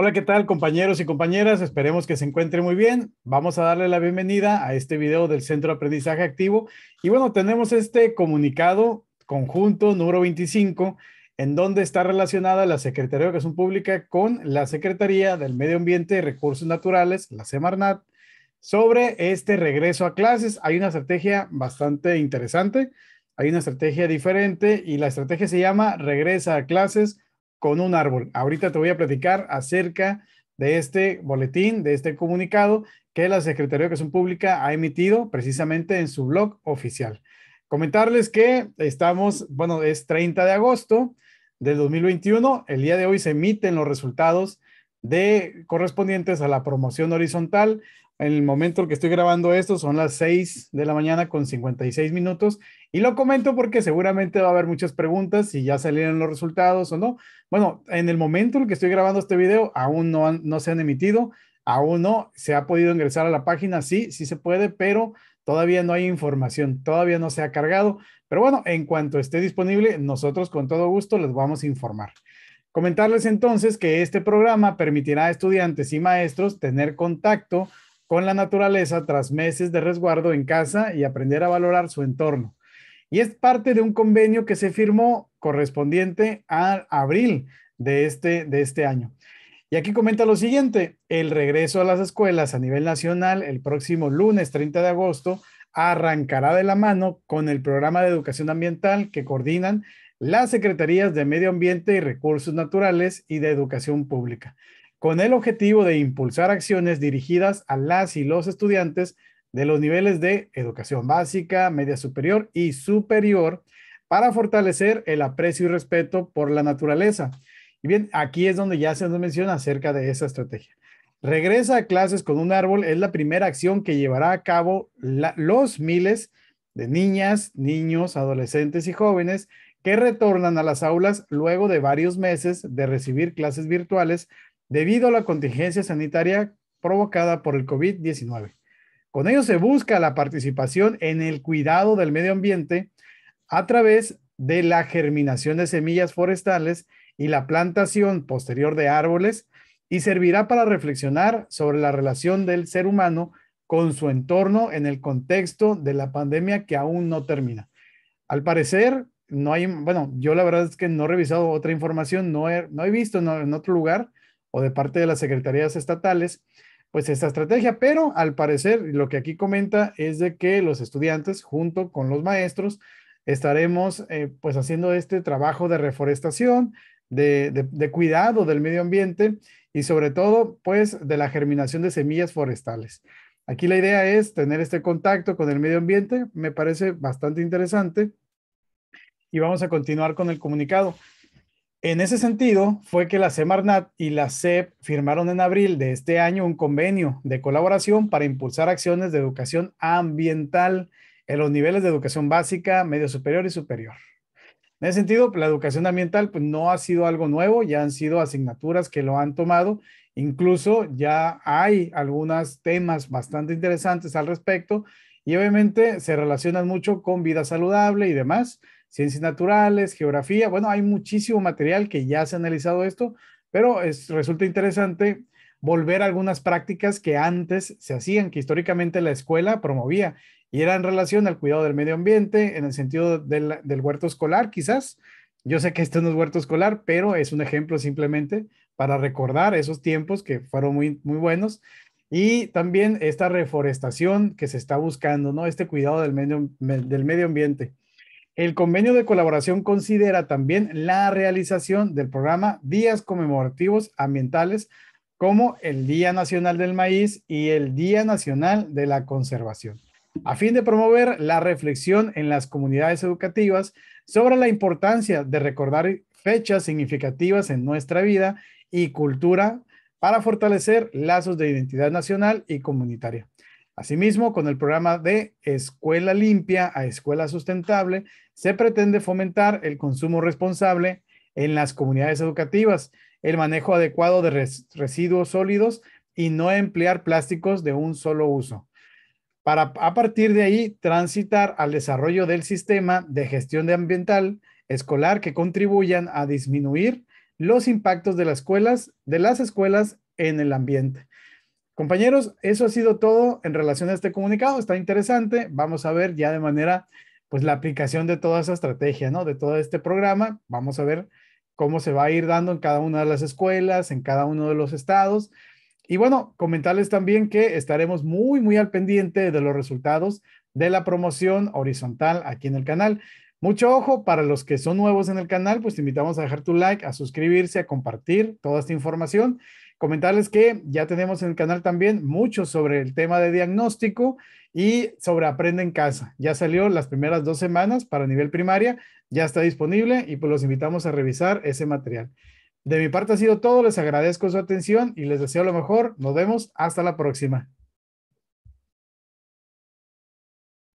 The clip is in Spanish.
Hola, ¿qué tal compañeros y compañeras? Esperemos que se encuentren muy bien. Vamos a darle la bienvenida a este video del Centro de Aprendizaje Activo. Y bueno, tenemos este comunicado conjunto número 25, en donde está relacionada la Secretaría de Educación Pública con la Secretaría del Medio Ambiente y Recursos Naturales, la Semarnat, sobre este regreso a clases. Hay una estrategia bastante interesante, hay una estrategia diferente y la estrategia se llama Regresa a clases con un árbol. Ahorita te voy a platicar acerca de este boletín, de este comunicado que la Secretaría de Educación Pública ha emitido precisamente en su blog oficial. Comentarles que estamos, bueno, es 30 de agosto del 2021. El día de hoy se emiten los resultados de correspondientes a la promoción horizontal. En el momento en que estoy grabando esto son las 6 de la mañana con 56 minutos y lo comento porque seguramente va a haber muchas preguntas si ya salieron los resultados o no. Bueno, en el momento en que estoy grabando este video, aún no, no se han emitido, aún no se ha podido ingresar a la página, sí, sí se puede, pero todavía no hay información, todavía no se ha cargado. Pero bueno, en cuanto esté disponible, nosotros con todo gusto les vamos a informar. Comentarles entonces que este programa permitirá a estudiantes y maestros tener contacto con la naturaleza tras meses de resguardo en casa y aprender a valorar su entorno y es parte de un convenio que se firmó correspondiente a abril de este, de este año. Y aquí comenta lo siguiente, el regreso a las escuelas a nivel nacional el próximo lunes 30 de agosto arrancará de la mano con el programa de educación ambiental que coordinan las Secretarías de Medio Ambiente y Recursos Naturales y de Educación Pública, con el objetivo de impulsar acciones dirigidas a las y los estudiantes de los niveles de educación básica, media superior y superior para fortalecer el aprecio y respeto por la naturaleza. Y bien, aquí es donde ya se nos menciona acerca de esa estrategia. Regresa a clases con un árbol es la primera acción que llevará a cabo los miles de niñas, niños, adolescentes y jóvenes que retornan a las aulas luego de varios meses de recibir clases virtuales debido a la contingencia sanitaria provocada por el COVID-19. Con ello se busca la participación en el cuidado del medio ambiente a través de la germinación de semillas forestales y la plantación posterior de árboles y servirá para reflexionar sobre la relación del ser humano con su entorno en el contexto de la pandemia que aún no termina. Al parecer, no hay, bueno, yo la verdad es que no he revisado otra información, no he, no he visto en otro lugar o de parte de las secretarías estatales pues esta estrategia, pero al parecer lo que aquí comenta es de que los estudiantes junto con los maestros estaremos eh, pues haciendo este trabajo de reforestación, de, de, cuidado del medio ambiente y sobre todo pues de la germinación de semillas forestales. Aquí la idea es tener este contacto con el medio ambiente, me parece bastante interesante. Y vamos a continuar con el comunicado. En ese sentido, fue que la Semarnat y la CEP firmaron en abril de este año un convenio de colaboración para impulsar acciones de educación ambiental en los niveles de educación básica, medio superior y superior. En ese sentido, la educación ambiental pues, no ha sido algo nuevo, ya han sido asignaturas que lo han tomado, incluso ya hay algunos temas bastante interesantes al respecto y obviamente se relacionan mucho con vida saludable y demás ciencias naturales, geografía. Bueno, hay muchísimo material que ya se ha analizado esto, pero es, resulta interesante volver a algunas prácticas que antes se hacían, que históricamente la escuela promovía, y era en relación al cuidado del medio ambiente, en el sentido del, huerto escolar, quizás. Yo sé que esto no es huerto escolar, pero es un ejemplo simplemente para recordar esos tiempos que fueron muy, muy buenos. Y también esta reforestación que se está buscando, ¿no? Este cuidado del medio, del medio ambiente. El convenio de colaboración considera también la realización del programa Días Conmemorativos Ambientales como el Día Nacional del Maíz y el Día Nacional de la Conservación, a fin de promover la reflexión en las comunidades educativas sobre la importancia de recordar fechas significativas en nuestra vida y cultura para fortalecer lazos de identidad nacional y comunitaria. Asimismo, con el programa de Escuela Limpia a Escuela Sustentable, se pretende fomentar el consumo responsable en las comunidades educativas, el manejo adecuado de residuos sólidos y no emplear plásticos de un solo uso. Para a partir de ahí transitar al desarrollo del sistema de gestión ambiental escolar que contribuyan a disminuir los impactos de las escuelas, de las escuelas en el ambiente. Compañeros, eso ha sido todo en relación a este comunicado. Está interesante. Vamos a ver ya de manera, pues la aplicación de toda esa estrategia, ¿no? De todo este programa. Vamos a ver cómo se va a ir dando en cada una de las escuelas, en cada uno de los estados. Y bueno, comentarles también que estaremos muy, muy al pendiente de los resultados de la promoción horizontal aquí en el canal. Mucho ojo para los que son nuevos en el canal, pues te invitamos a dejar tu like, a suscribirse, a compartir toda esta información. Comentarles que ya tenemos en el canal también mucho sobre el tema de diagnóstico y sobre Aprende en casa. Ya salió las primeras dos semanas para nivel primaria, ya está disponible y pues los invitamos a revisar ese material. De mi parte ha sido todo, les agradezco su atención y les deseo lo mejor. Nos vemos hasta la próxima.